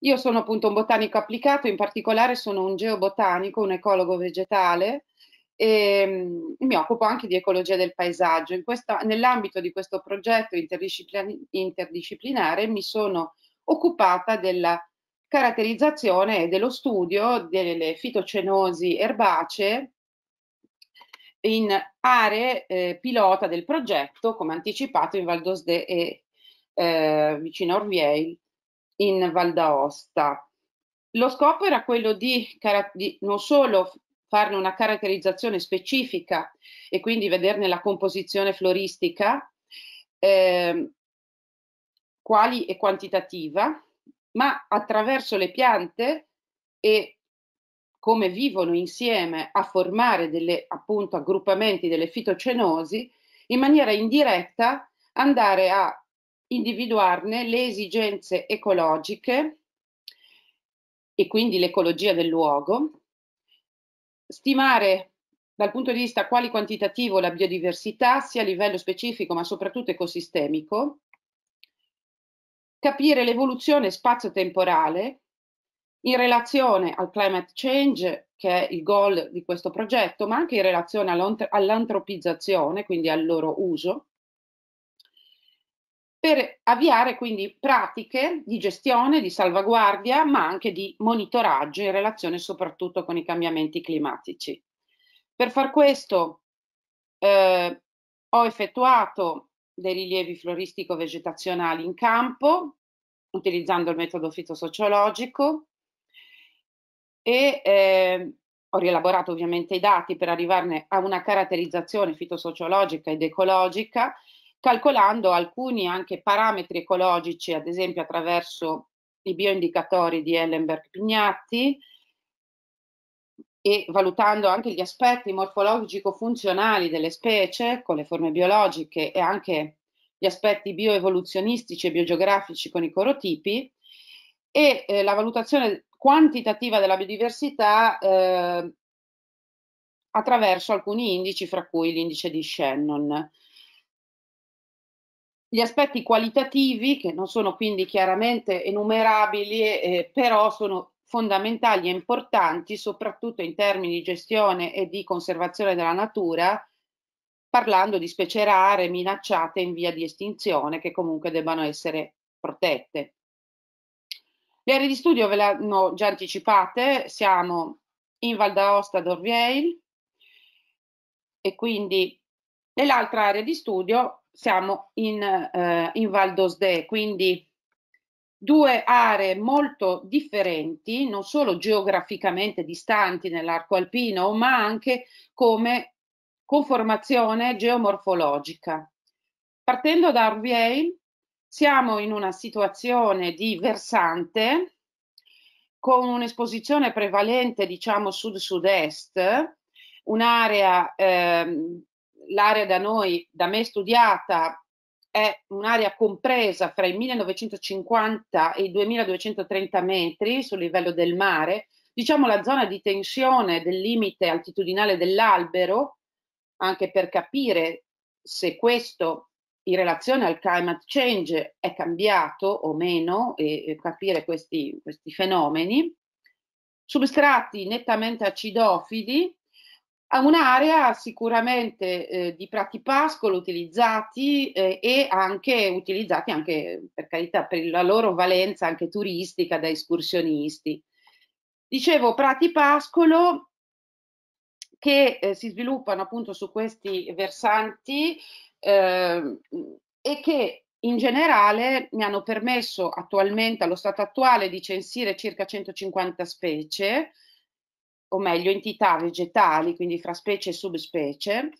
Io sono appunto un botanico applicato, in particolare sono un geobotanico, un ecologo vegetale e ehm, mi occupo anche di ecologia del paesaggio. Questo, nell'ambito di questo progetto interdisciplinare, interdisciplinare mi sono occupata della caratterizzazione e dello studio delle fitocenosi erbacee in aree eh, pilota del progetto, come anticipato in Val d'Osde e eh, vicino a Orvieil, in Val d'Aosta. Lo scopo era quello di, di non solo farne una caratterizzazione specifica e quindi vederne la composizione floristica, eh, quali e quantitativa, ma attraverso le piante e come vivono insieme a formare delle appunto aggruppamenti delle fitocenosi in maniera indiretta andare a individuarne le esigenze ecologiche e quindi l'ecologia del luogo, stimare dal punto di vista quali quantitativo la biodiversità sia a livello specifico ma soprattutto ecosistemico, capire l'evoluzione spazio-temporale in relazione al climate change, che è il goal di questo progetto, ma anche in relazione all'antropizzazione, quindi al loro uso, per avviare quindi pratiche di gestione, di salvaguardia, ma anche di monitoraggio in relazione soprattutto con i cambiamenti climatici. Per far questo eh, ho effettuato dei rilievi floristico-vegetazionali in campo, utilizzando il metodo fitosociologico e eh, ho rielaborato ovviamente i dati per arrivarne a una caratterizzazione fitosociologica ed ecologica calcolando alcuni anche parametri ecologici, ad esempio attraverso i bioindicatori di Ellenberg-Pignatti e valutando anche gli aspetti morfologico-funzionali delle specie con le forme biologiche e anche gli aspetti bioevoluzionistici e biogeografici con i corotipi e eh, la valutazione quantitativa della biodiversità eh, attraverso alcuni indici, fra cui l'indice di Shannon. Gli aspetti qualitativi, che non sono quindi chiaramente enumerabili, eh, eh, però sono fondamentali e importanti, soprattutto in termini di gestione e di conservazione della natura, parlando di specie rare, minacciate in via di estinzione, che comunque debbano essere protette. Le aree di studio ve le hanno già anticipate, siamo in Val d'Aosta d'Orvieil e quindi nell'altra area di studio siamo in, eh, in Val d'Osdè, quindi due aree molto differenti, non solo geograficamente distanti nell'arco alpino, ma anche come conformazione geomorfologica. Partendo da Arvieil, siamo in una situazione di versante con un'esposizione prevalente, diciamo, sud-sud-est, un'area eh, l'area da noi, da me studiata, è un'area compresa fra i 1950 e i 2230 metri sul livello del mare, diciamo la zona di tensione del limite altitudinale dell'albero, anche per capire se questo in relazione al climate change è cambiato o meno e, e capire questi, questi fenomeni, substrati nettamente acidofili, a un'area sicuramente eh, di pratipascolo utilizzati eh, e anche utilizzati anche per carità per la loro valenza anche turistica da escursionisti. Dicevo pratipascolo che eh, si sviluppano appunto su questi versanti ehm, e che in generale mi hanno permesso attualmente allo stato attuale di censire circa 150 specie o meglio entità vegetali, quindi fra specie e subspecie,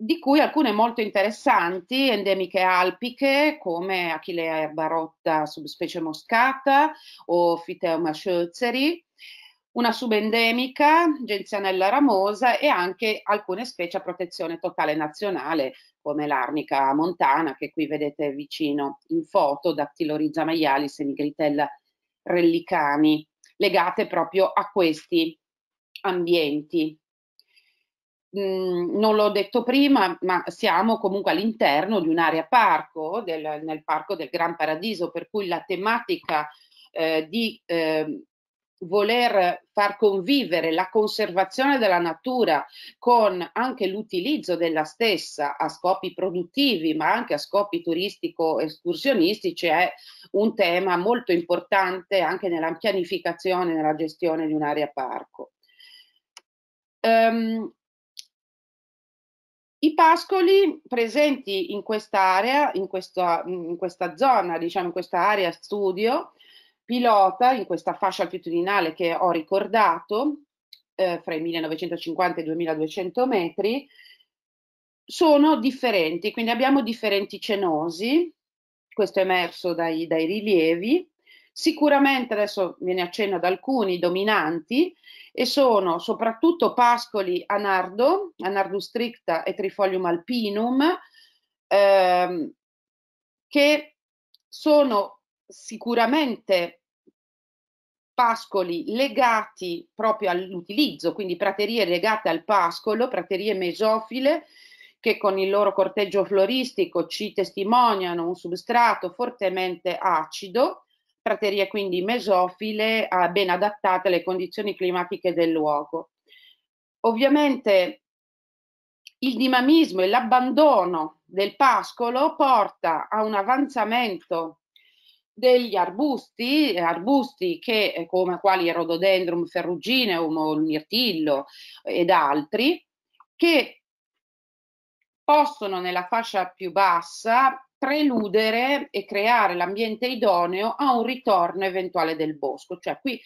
di cui alcune molto interessanti, endemiche alpiche come Achillea erbarotta subspecie moscata o Phyteuma schölzeri, una subendemica, Genzianella ramosa e anche alcune specie a protezione totale nazionale come l'arnica montana che qui vedete vicino in foto, Dactylorizza maialis e Nigritella rellicani legate proprio a questi ambienti. Mm, non l'ho detto prima, ma siamo comunque all'interno di un'area parco, del, nel parco del Gran Paradiso, per cui la tematica eh, di eh, voler far convivere la conservazione della natura con anche l'utilizzo della stessa a scopi produttivi ma anche a scopi turistico-escursionistici è un tema molto importante anche nella pianificazione nella gestione di un'area parco. Um, i pascoli presenti in quest'area, in, in questa, zona, diciamo in questa area studio, Pilota in questa fascia altitudinale che ho ricordato, eh, fra i 1950 e i 2200 metri, sono differenti, quindi abbiamo differenti cenosi, questo è emerso dai, dai rilievi, sicuramente adesso viene accenno ad alcuni dominanti e sono soprattutto pascoli anardo, anardo stricta e trifolium alpinum, ehm, che sono sicuramente pascoli legati proprio all'utilizzo, quindi praterie legate al pascolo, praterie mesofile che con il loro corteggio floristico ci testimoniano un substrato fortemente acido, praterie quindi mesofile ah, ben adattate alle condizioni climatiche del luogo. Ovviamente il dinamismo e l'abbandono del pascolo porta a un avanzamento degli arbusti, eh, arbusti che, eh, come quali il rhododendron ferrugineum, o il mirtillo eh, ed altri, che possono nella fascia più bassa preludere e creare l'ambiente idoneo a un ritorno eventuale del bosco. Cioè qui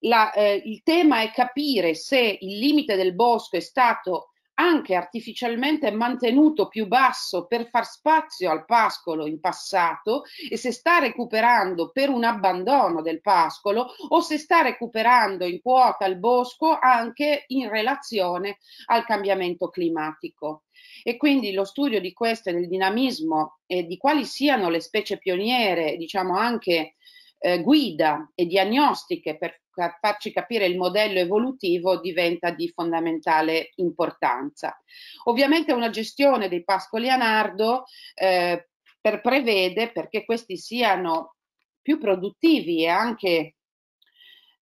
la, eh, il tema è capire se il limite del bosco è stato anche artificialmente mantenuto più basso per far spazio al pascolo in passato e se sta recuperando per un abbandono del pascolo o se sta recuperando in quota il bosco anche in relazione al cambiamento climatico. E quindi lo studio di questo e del dinamismo e di quali siano le specie pioniere, diciamo anche eh, guida e diagnostiche per farci capire il modello evolutivo diventa di fondamentale importanza. Ovviamente una gestione dei pascoli a nardo eh, per prevede perché questi siano più produttivi e anche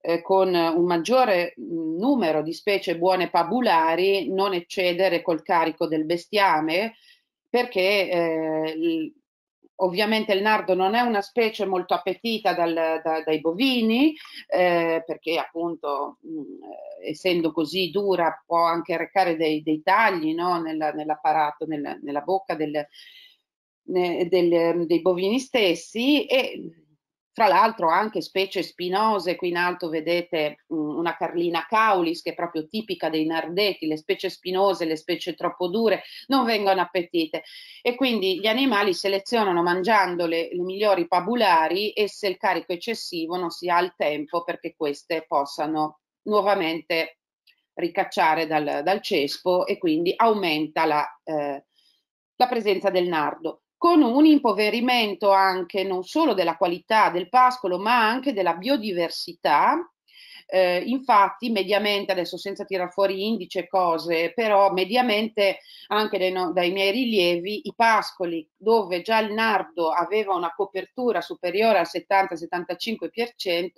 eh, con un maggiore mm, numero di specie buone pabulari non eccedere col carico del bestiame perché eh, Ovviamente il nardo non è una specie molto appetita dal, da, dai bovini, eh, perché appunto mh, essendo così dura può anche recare dei, dei tagli no? nella, nell'apparato, nella, nella bocca del, ne, del, dei bovini stessi e fra l'altro anche specie spinose, qui in alto vedete mh, mm, una carlina caulis che è proprio tipica dei nardetti, le specie spinose, le specie troppo dure non vengono appetite e quindi gli animali selezionano mangiando le, le migliori pabulari e se il carico è eccessivo non si ha il tempo perché queste possano nuovamente ricacciare dal, dal, cespo e quindi aumenta la, eh, la presenza del nardo con un impoverimento anche non solo della qualità del pascolo, ma anche della biodiversità. Eh, infatti, mediamente, adesso senza tirar fuori indice cose, però mediamente anche dai, no, dai miei rilievi, i pascoli dove già il nardo aveva una copertura superiore al 70-75%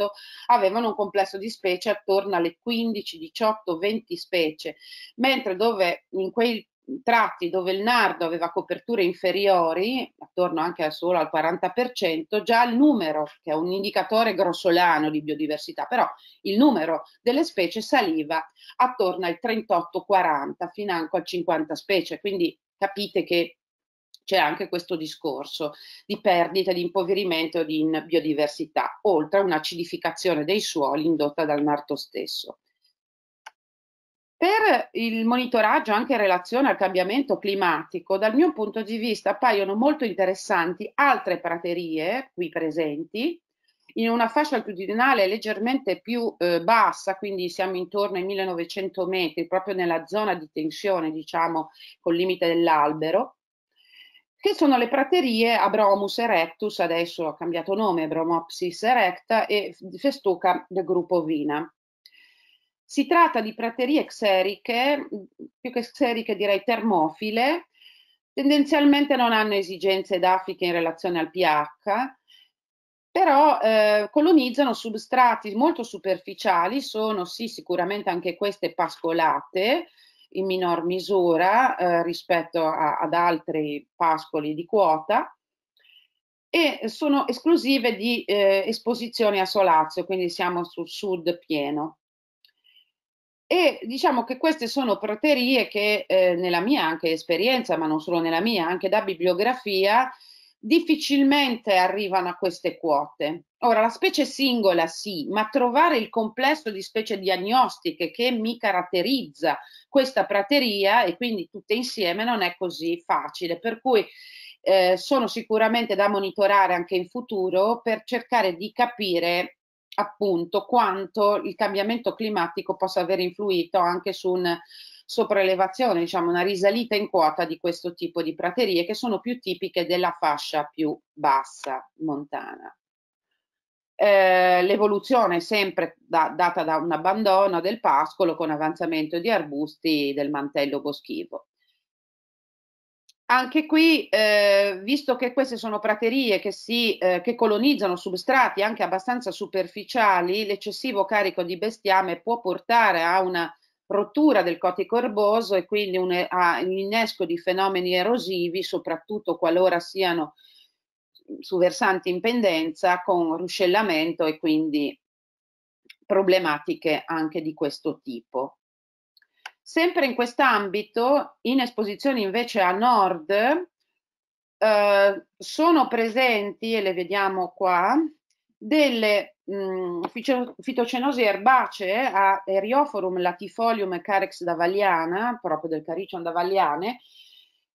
avevano un complesso di specie attorno alle 15, 18, 20 specie, mentre dove in quei tratti dove il nardo aveva coperture inferiori, attorno anche al solo al 40%, già il numero, che è un indicatore grossolano di biodiversità, però il numero delle specie saliva attorno al 38-40, fino anche al 50 specie, quindi capite che c'è anche questo discorso di perdita, di impoverimento di biodiversità, oltre a un'acidificazione dei suoli indotta dal marto stesso. Per il monitoraggio anche in relazione al cambiamento climatico, dal mio punto di vista appaiono molto interessanti altre praterie qui presenti, in una fascia altitudinale leggermente più eh, bassa, quindi siamo intorno ai 1900 metri, proprio nella zona di tensione, diciamo, col limite dell'albero, che sono le praterie Abromus erectus, adesso ha cambiato nome, Bromopsis erecta, e Festuca del gruppo Vina. Si tratta di praterie xeriche, più che xeriche direi termofile, tendenzialmente non hanno esigenze edafiche in relazione al pH, però eh, colonizzano substrati molto superficiali, sono sì sicuramente anche queste pascolate in minor misura eh, rispetto a, ad altri pascoli di quota e sono esclusive di eh, esposizione a solazio, quindi siamo sul sud pieno. E diciamo che queste sono praterie che eh, nella mia anche esperienza, ma non solo nella mia, anche da bibliografia, difficilmente arrivano a queste quote. Ora, la specie singola sì, ma trovare il complesso di specie diagnostiche che mi caratterizza questa prateria e quindi tutte insieme non è così facile. Per cui eh, sono sicuramente da monitorare anche in futuro per cercare di capire appunto quanto il cambiamento climatico possa aver influito anche su un sopraelevazione, diciamo una risalita in quota di questo tipo di praterie che sono più tipiche della fascia più bassa montana. Eh, l'evoluzione sempre da, data da un abbandono del pascolo con avanzamento di arbusti del mantello boschivo. Anche qui, eh, visto che queste sono praterie che, si, eh, che colonizzano substrati anche abbastanza superficiali, l'eccessivo carico di bestiame può portare a una rottura del cotico erboso e quindi un, a un innesco di fenomeni erosivi, soprattutto qualora siano su versanti in pendenza con ruscellamento e quindi problematiche anche di questo tipo. Sempre in quest'ambito, in esposizioni invece a nord, eh, sono presenti, e le vediamo qua, delle mh, mm, fitocenosi erbacee a Erioforum latifolium carex davaliana, proprio del caricion davaliane,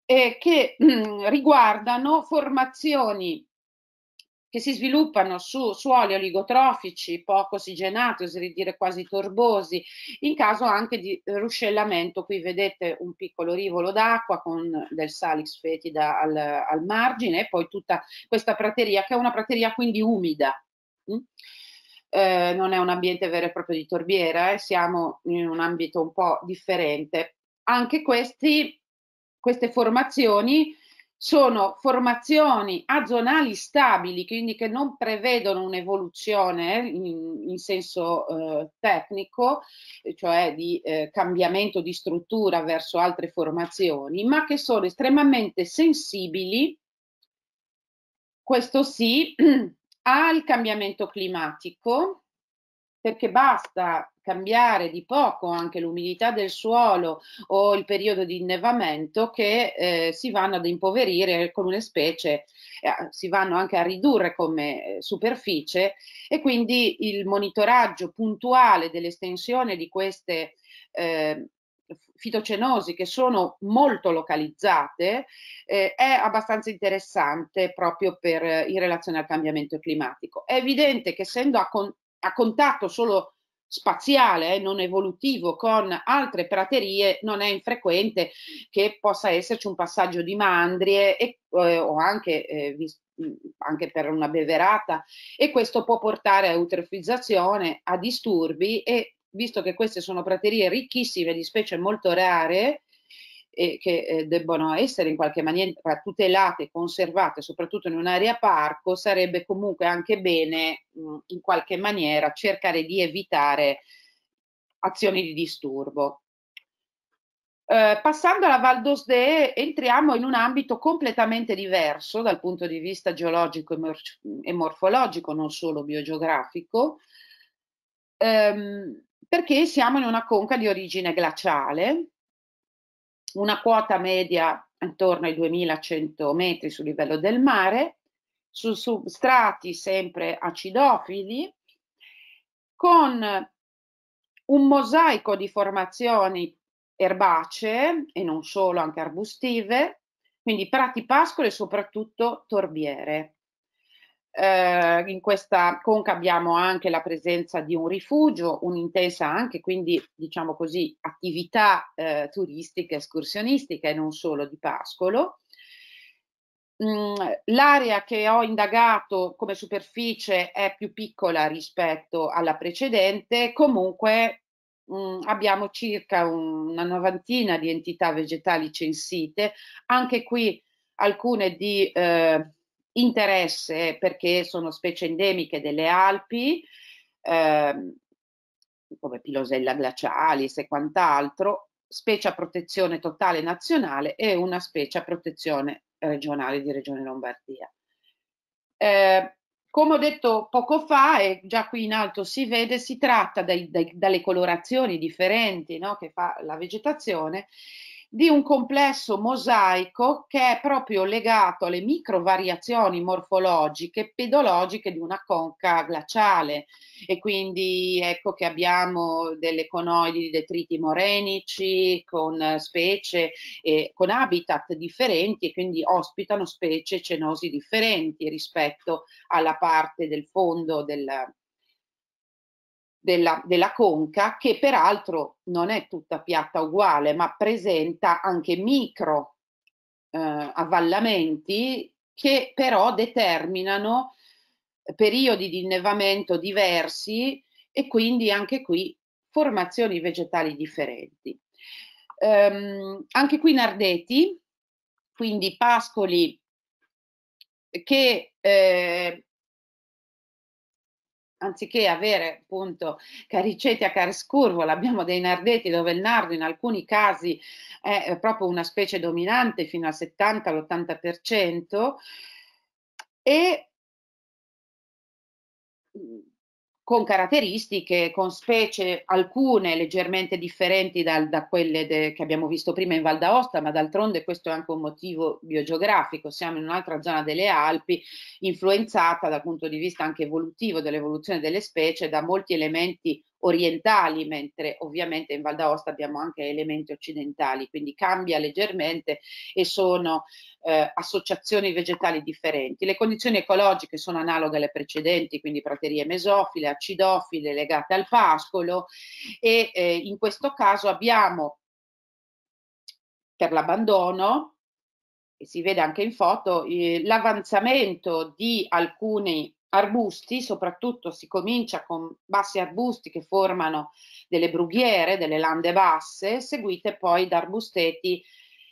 eh, che mh, mm, riguardano formazioni che si sviluppano su suoli oligotrofici, poco ossigenati, oserei dire quasi torbosi, in caso anche di ruscellamento. Qui vedete un piccolo rivolo d'acqua con del salix fetida al, al margine e poi tutta questa prateria, che è una prateria quindi umida. Mm? Eh, non è un ambiente vero e proprio di torbiera, eh? siamo in un ambito un po' differente. Anche questi, queste formazioni sono formazioni a zonali stabili, quindi che non prevedono un'evoluzione eh, in, in senso eh, tecnico, cioè di eh, cambiamento di struttura verso altre formazioni, ma che sono estremamente sensibili, questo sì, al cambiamento climatico, perché basta cambiare di poco anche l'umidità del suolo o il periodo di innevamento che eh, si vanno ad impoverire come le specie, eh, si vanno anche a ridurre come eh, superficie e quindi il monitoraggio puntuale dell'estensione di queste eh, fitocenosi che sono molto localizzate eh, è abbastanza interessante proprio per, eh, in relazione al cambiamento climatico. È evidente che essendo a, contatto a contatto solo spaziale, eh, non evolutivo, con altre praterie, non è infrequente che possa esserci un passaggio di mandrie e, eh, o anche, eh, anche, per una beverata e questo può portare a eutrofizzazione, a disturbi e visto che queste sono praterie ricchissime di specie molto rare, e che eh, debbano essere in qualche maniera tutelate, conservate, soprattutto in un'area parco, sarebbe comunque anche bene mh, mm, in qualche maniera cercare di evitare azioni di disturbo. Eh, passando alla Val d'Osdè entriamo in un ambito completamente diverso dal punto di vista geologico e, mor e morfologico, non solo biogeografico, ehm, perché siamo in una conca di origine glaciale una quota media intorno ai 2100 metri sul livello del mare, su substrati sempre acidofili, con un mosaico di formazioni erbacee e non solo, anche arbustive, quindi prati pascoli e soprattutto torbiere. Eh, in questa conca abbiamo anche la presenza di un rifugio, un'intesa anche quindi diciamo così attività eh, turistica, escursionistica e non solo di pascolo. Mm, l'area che ho indagato come superficie è più piccola rispetto alla precedente, comunque Mm, abbiamo circa un, una novantina di entità vegetali censite, anche qui alcune di eh, interesse perché sono specie endemiche delle Alpi, ehm, come pilosella glacialis e quant'altro, specie a protezione totale nazionale e una specie a protezione regionale di Regione Lombardia. Eh, come ho detto poco fa, e già qui in alto si vede, si tratta dai, dai, dalle colorazioni differenti no, che fa la vegetazione di un complesso mosaico che è proprio legato alle micro variazioni morfologiche pedologiche di una conca glaciale e quindi ecco che abbiamo delle conoidi di detriti morenici con specie eh, con habitat differenti e quindi ospitano specie cenosi differenti rispetto alla parte del fondo del, della, della, conca, che peraltro non è tutta piatta uguale, ma presenta anche micro eh, avvallamenti che però determinano periodi di innevamento diversi e quindi anche qui formazioni vegetali differenti. Ehm, anche qui Nardeti, quindi pascoli che eh, anziché avere appunto cariceti a cariscurvola, abbiamo dei nardetti dove il nardo in alcuni casi è eh, proprio una specie dominante fino al 70-80% e mm, con caratteristiche, con specie alcune leggermente differenti dal, da quelle de, che abbiamo visto prima in Val d'Aosta, ma d'altronde questo è anche un motivo biogeografico, siamo in un'altra zona delle Alpi influenzata dal punto di vista anche evolutivo dell'evoluzione delle specie da molti elementi orientali, mentre ovviamente in Val d'Aosta abbiamo anche elementi occidentali, quindi cambia leggermente e sono eh, associazioni vegetali differenti. Le condizioni ecologiche sono analoghe alle precedenti, quindi praterie mesofile, acidofile, legate al pascolo e eh, in questo caso abbiamo per l'abbandono, e si vede anche in foto, eh, l'avanzamento di alcuni arbusti, soprattutto si comincia con bassi arbusti che formano delle brughiere, delle lande basse, seguite poi da arbusteti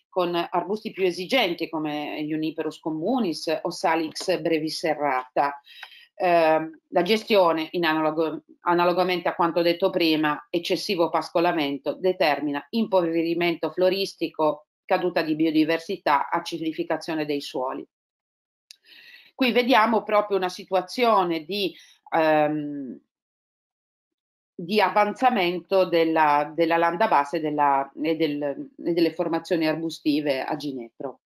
con arbusti più esigenti come Juniperus communis o Salix breviserrata. Eh, la gestione, analogo, analogamente a quanto detto prima, eccessivo pascolamento determina impoverimento floristico, caduta di biodiversità, acidificazione dei suoli. Qui vediamo proprio una situazione di, ehm, di avanzamento della, della landa base della, e, del, e delle formazioni arbustive a Ginepro.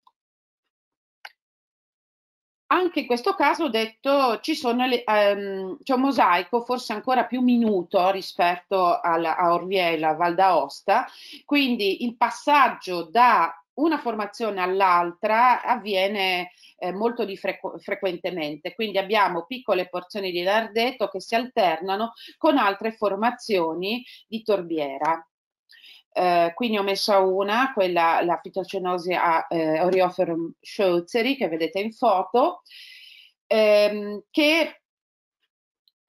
Anche in questo caso ho detto ci sono le, ehm, c'è un mosaico forse ancora più minuto rispetto alla, a Orviela, Val d'Aosta, quindi il passaggio da una formazione all'altra avviene eh, molto di frequ- frequentemente, quindi abbiamo piccole porzioni di Lardeto che si alternano con altre formazioni di torbiera. Eh, quindi ho messa una, quella la fitocenosi a eh, Orioferum schultzeri che vedete in foto, ehm, che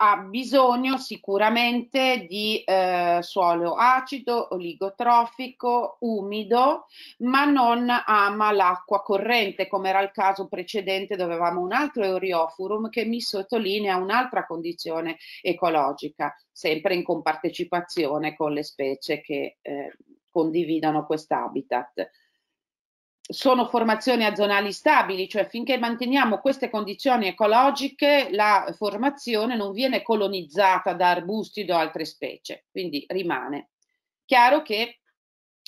ha bisogno sicuramente di eh, suolo acido, oligotrofico, umido, ma non ama l'acqua corrente, come era il caso precedente dove avevamo un altro Euriofurum che mi sottolinea un'altra condizione ecologica, sempre in compartecipazione con le specie che eh, condividano quest'habitat sono formazioni a zonali stabili, cioè finché manteniamo queste condizioni ecologiche la formazione non viene colonizzata da arbusti o altre specie, quindi rimane. Chiaro che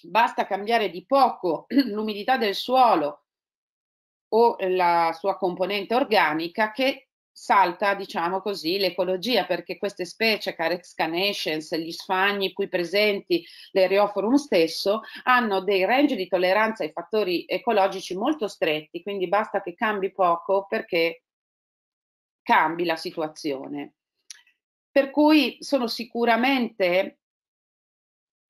basta cambiare di poco l'umidità del suolo o la sua componente organica che salta, diciamo così, l'ecologia, perché queste specie, Carex canescens, gli sfagni qui presenti, l'Ereoforum stesso, hanno dei range di tolleranza ai fattori ecologici molto stretti, quindi basta che cambi poco perché cambi la situazione. Per cui sono sicuramente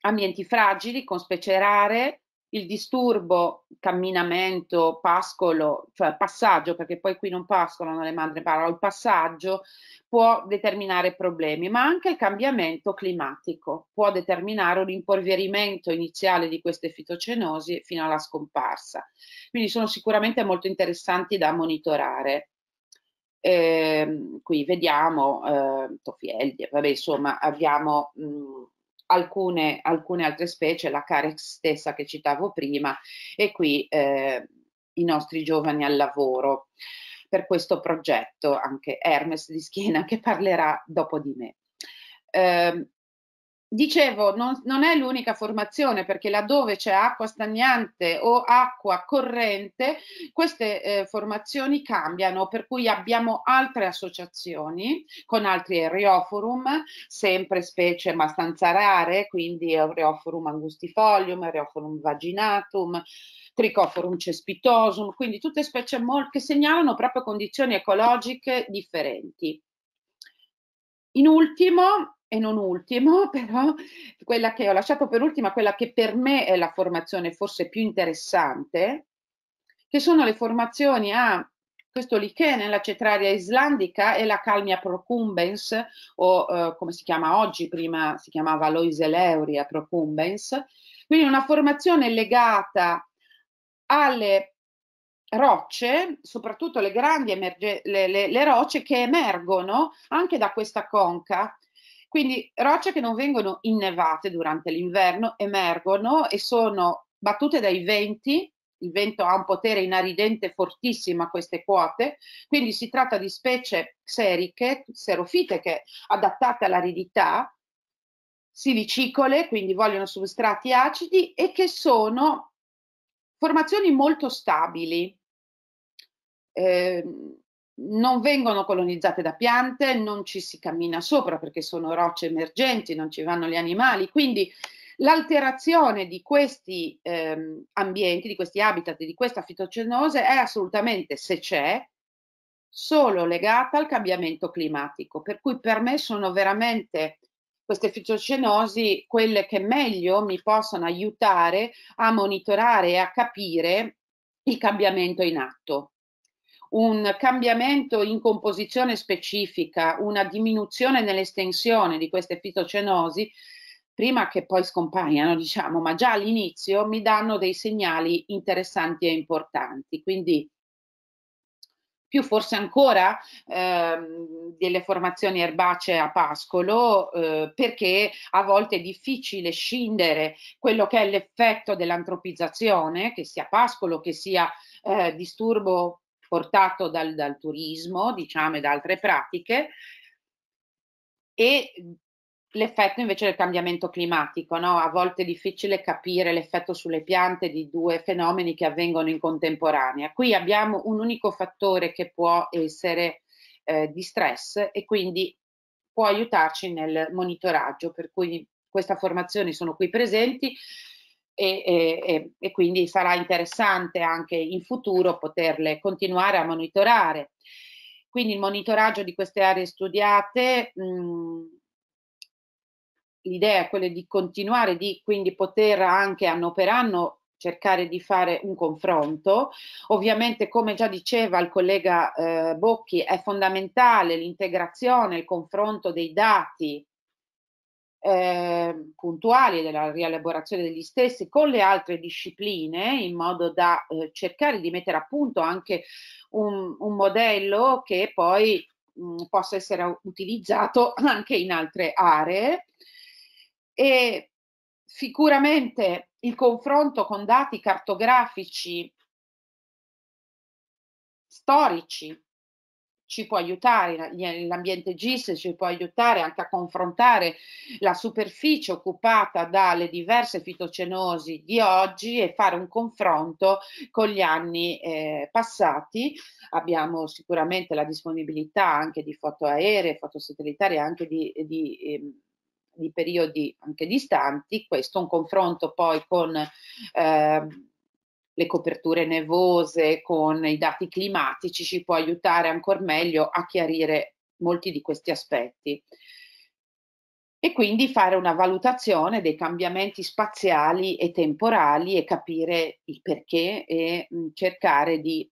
ambienti fragili, con specie rare, il disturbo camminamento, pascolo, cioè passaggio, perché poi qui non pascolano le madreparole, il passaggio può determinare problemi, ma anche il cambiamento climatico può determinare un impolverimento iniziale di queste fitocenosi fino alla scomparsa. Quindi sono sicuramente molto interessanti da monitorare. Eh, qui vediamo eh, Tofieldi, vabbè insomma abbiamo mh, mm, alcune, alcune altre specie, la carex stessa che citavo prima, e qui eh, i nostri giovani al lavoro per questo progetto, anche Hermes di Schiena che parlerà dopo di me. Eh, Dicevo, non, non, è l'unica formazione perché laddove c'è acqua stagnante o acqua corrente, queste eh, formazioni cambiano, per cui abbiamo altre associazioni con altri Erioforum, sempre specie abbastanza rare, quindi Erioforum angustifolium, Erioforum vaginatum, Tricoforum cespitosum, quindi tutte specie mol- che segnalano proprio condizioni ecologiche differenti. In ultimo, e non ultimo, però quella che ho lasciato per ultima, quella che per me è la formazione forse più interessante, che sono le formazioni a questo lichene, la cetraria islandica e la calmia procumbens, o eh, come si chiama oggi, prima si chiamava Loiseleuria procumbens, quindi una formazione legata alle rocce, soprattutto le grandi emerge, le, le, le rocce che emergono anche da questa conca, quindi rocce che non vengono innevate durante l'inverno emergono e sono battute dai venti, il vento ha un potere inaridente fortissimo a queste quote, quindi si tratta di specie seriche, serofitiche, adattate all'aridità, silicicole, quindi vogliono substrati acidi e che sono formazioni molto stabili. Eh, non vengono colonizzate da piante, non ci si cammina sopra perché sono rocce emergenti, non ci vanno gli animali, quindi l'alterazione di questi ehm, ambienti, di questi habitat, di questa fitocenose è assolutamente, se c'è, solo legata al cambiamento climatico, per cui per me sono veramente queste fitocenosi quelle che meglio mi possono aiutare a monitorare e a capire il cambiamento in atto un cambiamento in composizione specifica, una diminuzione nell'estensione di queste fitocenosi, prima che poi scompaiano, diciamo, ma già all'inizio mi danno dei segnali interessanti e importanti. Quindi più forse ancora ehm, delle formazioni erbacee a pascolo, eh, perché a volte è difficile scindere quello che è l'effetto dell'antropizzazione, che sia pascolo, che sia eh, disturbo portato dal, dal turismo, diciamo, e da altre pratiche, e l'effetto invece del cambiamento climatico. No? A volte è difficile capire l'effetto sulle piante di due fenomeni che avvengono in contemporanea. Qui abbiamo un unico fattore che può essere eh, di stress e quindi può aiutarci nel monitoraggio, per cui queste formazioni sono qui presenti e, e, e, quindi sarà interessante anche in futuro poterle continuare a monitorare. Quindi il monitoraggio di queste aree studiate, l'idea è quella di continuare, di quindi poter anche anno per anno cercare di fare un confronto. Ovviamente, come già diceva il collega eh, Bocchi, è fondamentale l'integrazione, il confronto dei dati eh, puntuali della rielaborazione degli stessi con le altre discipline in modo da eh, cercare di mettere a punto anche un, un modello che poi mh, mm, possa essere utilizzato anche in altre aree e sicuramente il confronto con dati cartografici storici ci può aiutare, l'ambiente GIS ci può aiutare anche a confrontare la superficie occupata dalle diverse fitocenosi di oggi e fare un confronto con gli anni eh, passati. Abbiamo sicuramente la disponibilità anche di foto aeree, foto satellitari, anche di... di eh, di periodi anche distanti, questo un confronto poi con eh, le coperture nevose, con i dati climatici, ci può aiutare ancora meglio a chiarire molti di questi aspetti. E quindi fare una valutazione dei cambiamenti spaziali e temporali e capire il perché e cercare di,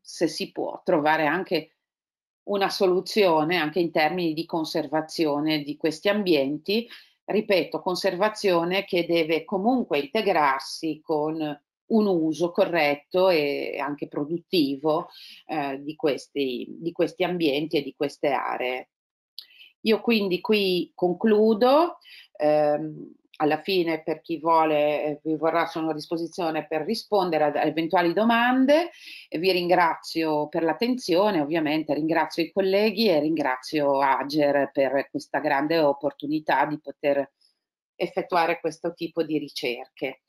se si può, trovare anche una soluzione anche in termini di conservazione di questi ambienti ripeto, conservazione che deve comunque integrarsi con un uso corretto e anche produttivo eh, di, questi, di questi ambienti e di queste aree. Io quindi qui concludo. Ehm, alla fine per chi vuole, eh, vi vorrà, sono a disposizione per rispondere ad eventuali domande. Vi ringrazio per l'attenzione, ovviamente ringrazio i colleghi e ringrazio Ager per questa grande opportunità di poter effettuare questo tipo di ricerche.